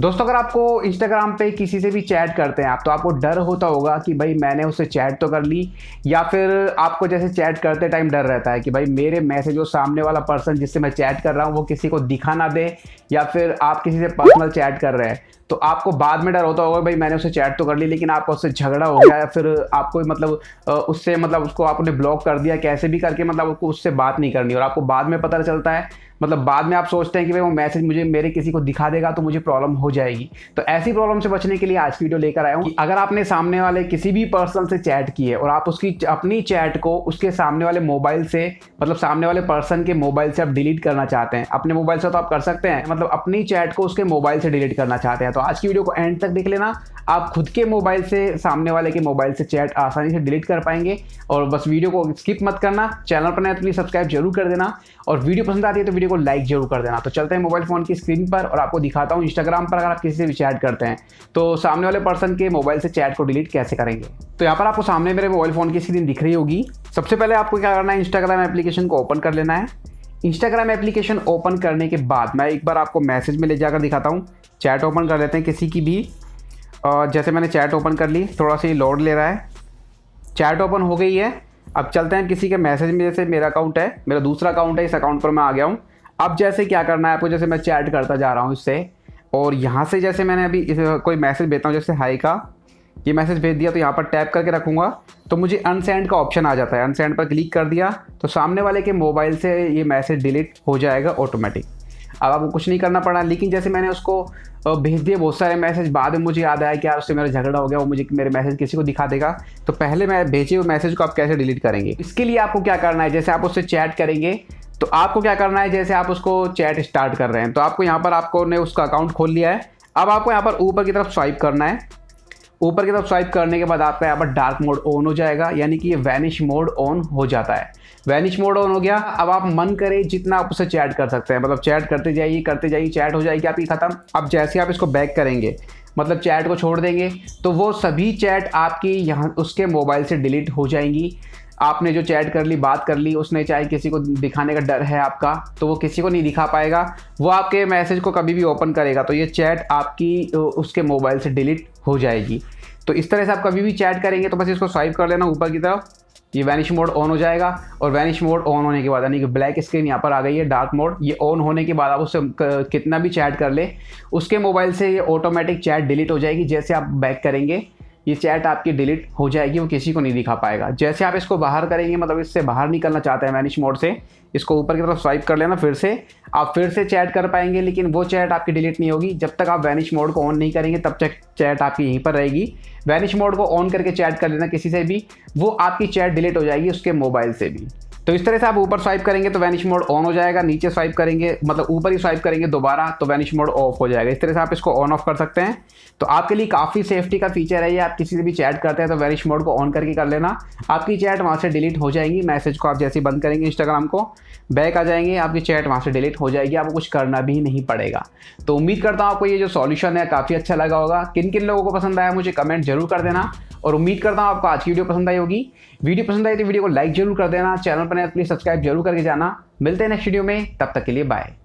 दोस्तों अगर आपको इंस्टाग्राम पे किसी से भी चैट करते हैं आप तो आपको डर होता होगा कि भाई मैंने उससे चैट तो कर ली या फिर आपको जैसे चैट करते टाइम डर रहता है कि भाई मेरे मैसेज वो सामने वाला पर्सन जिससे मैं चैट कर रहा हूँ वो किसी को दिखा ना दे या फिर आप किसी से पर्सनल चैट कर रहे हैं तो आपको बाद में डर होता होगा भाई मैंने उससे चैट तो कर ली लेकिन आपका उससे झगड़ा हो गया या फिर आपको मतलब उससे मतलब उसको आपने ब्लॉक कर दिया कैसे भी करके मतलब उसको उससे बात नहीं करनी और आपको बाद में पता चलता है मतलब बाद में आप सोचते हैं कि भाई वो मैसेज मुझे मेरे किसी को दिखा देगा तो मुझे प्रॉब्लम हो जाएगी तो ऐसी प्रॉब्लम से बचने के लिए आज की वीडियो लेकर आया हूँ अगर आपने सामने वाले किसी भी पर्सन से चैट की है और आप उसकी अपनी चैट को उसके सामने वाले मोबाइल से मतलब सामने वाले पर्सन के मोबाइल से आप डिलीट करना चाहते हैं अपने मोबाइल से तो आप कर सकते हैं मतलब अपनी चैट को उसके मोबाइल से डिलीट करना चाहते हैं तो आज की वीडियो को एंड तक देख लेना आप खुद के मोबाइल से सामने वाले के मोबाइल से चैट आसानी से डिलीट कर पाएंगे और बस वीडियो को स्किप मत करना चैनल पर नहीं तो प्लीज़ सब्सक्राइब जरूर कर देना और वीडियो पसंद आती है तो वीडियो वीडियो को लाइक जरूर कर देना तो चलते हैं मोबाइल फ़ोन की स्क्रीन पर और आपको दिखाता हूँ इंस्टाग्राम पर अगर आप किसी से भी चैट करते हैं तो सामने वाले पर्सन के मोबाइल से चैट को डिलीट कैसे करेंगे तो यहाँ पर आपको सामने मेरे मोबाइल फ़ोन की स्क्रीन दिख रही होगी सबसे पहले आपको क्या करना है इंस्टाग्राम एप्लीकेशन को ओपन कर लेना है इंस्टाग्राम एप्लीकेशन ओपन करने के बाद मैं एक बार आपको मैसेज में ले जाकर दिखाता हूँ चैट ओपन कर लेते हैं किसी की भी जैसे मैंने चैट ओपन कर ली थोड़ा सा ये लोड ले रहा है चैट ओपन हो गई है अब चलते हैं किसी के मैसेज में जैसे मेरा अकाउंट है मेरा दूसरा अकाउंट है इस अकाउंट पर मैं आ गया हूँ अब जैसे क्या करना है आपको जैसे मैं चैट करता जा रहा हूँ इससे और यहाँ से जैसे मैंने अभी कोई मैसेज भेजता हूँ जैसे हाई का ये मैसेज भेज दिया तो यहाँ पर टैप करके रखूँगा तो मुझे अनसेंड का ऑप्शन आ जाता है अनसेंड पर क्लिक कर दिया तो सामने वाले के मोबाइल से ये मैसेज डिलीट हो जाएगा ऑटोमेटिक अब आपको कुछ नहीं करना पड़ा लेकिन जैसे मैंने उसको भेज दिए बहुत सारे मैसेज बाद में मुझे याद आया कि यार उससे मेरा झगड़ा हो गया वो मुझे मेरे मैसेज किसी को दिखा देगा तो पहले मैं भेजे हुए मैसेज को आप कैसे डिलीट करेंगे इसके लिए आपको क्या करना है जैसे आप उससे चैट करेंगे तो आपको क्या करना है जैसे आप उसको चैट स्टार्ट कर रहे हैं तो आपको यहाँ पर आपको ने उसका अकाउंट खोल लिया है अब आपको यहाँ पर ऊपर की तरफ स्वाइप करना है ऊपर की तरफ स्वाइप करने के बाद आपका यहाँ पर डार्क मोड ऑन हो जाएगा यानी कि ये वैनिश मोड ऑन हो जाता है वैनिश मोड ऑन हो गया अब आप मन करे जितना आप उससे चैट कर सकते हैं मतलब चैट करते जाइए करते जाइए चैट हो जाएगी आपकी ख़त्म अब जैसे आप इसको बैक करेंगे मतलब चैट को छोड़ देंगे तो वो सभी चैट आपकी यहाँ उसके मोबाइल से डिलीट हो जाएंगी आपने जो चैट कर ली बात कर ली उसने चाहे किसी को दिखाने का डर है आपका तो वो किसी को नहीं दिखा पाएगा वो आपके मैसेज को कभी भी ओपन करेगा तो ये चैट आपकी उसके मोबाइल से डिलीट हो जाएगी तो इस तरह से आप कभी भी चैट करेंगे तो बस इसको स्वाइप कर लेना ऊपर की तरफ ये वैनिश मोड ऑन हो जाएगा और वैनिश मोड ऑन होने के बाद यानी कि ब्लैक स्क्रीन यहाँ पर आ गई है डार्क मोड ये ऑन होने के बाद आप उससे कितना भी चैट कर ले उसके मोबाइल से ये ऑटोमेटिक चैट डिलीट हो जाएगी जैसे आप बैक करेंगे ये चैट आपकी डिलीट हो जाएगी वो किसी को नहीं दिखा पाएगा जैसे आप इसको बाहर करेंगे मतलब इससे बाहर निकलना चाहते हैं मैनेज मोड से इसको ऊपर की तरफ स्वाइप कर लेना फिर से आप फिर से चैट कर पाएंगे लेकिन वो चैट आपकी डिलीट नहीं होगी जब तक आप वैनिश मोड को ऑन नहीं करेंगे तब तक चैट आपकी यहीं पर रहेगी वैनिश मोड को ऑन करके चैट कर लेना किसी से भी वो आपकी चैट डिलीट हो जाएगी उसके मोबाइल से भी तो इस तरह से आप ऊपर स्वाइप करेंगे तो वैनिश मोड ऑन हो जाएगा नीचे स्वाइप करेंगे मतलब ऊपर ही स्वाइप करेंगे दोबारा तो वैनिश मोड ऑफ हो जाएगा इस तरह से आप इसको ऑन ऑफ कर सकते हैं तो आपके लिए काफ़ी सेफ्टी का फीचर है ये आप किसी से भी चैट करते हैं तो वैनिश मोड को ऑन करके कर लेना आपकी चैट वहाँ से डिलीट हो जाएंगी मैसेज को आप जैसे बंद करेंगे इंस्टाग्राम को बैक आ जाएंगे आपकी चैट वहाँ से डिलीट हो जाएगी आपको कुछ करना भी नहीं पड़ेगा तो उम्मीद करता हूँ आपको ये जो सॉल्यूशन है काफ़ी अच्छा लगा होगा किन किन लोगों को पसंद आया मुझे कमेंट जरूर कर देना और उम्मीद करता हूँ आपको आज की वीडियो पसंद आई होगी वीडियो पसंद आई तो वीडियो को लाइक जरूर कर देना चैनल पर अपने प्लीज सब्सक्राइब जरूर करके जाना मिलते हैं नेक्स्ट वीडियो में तब तक के लिए बाय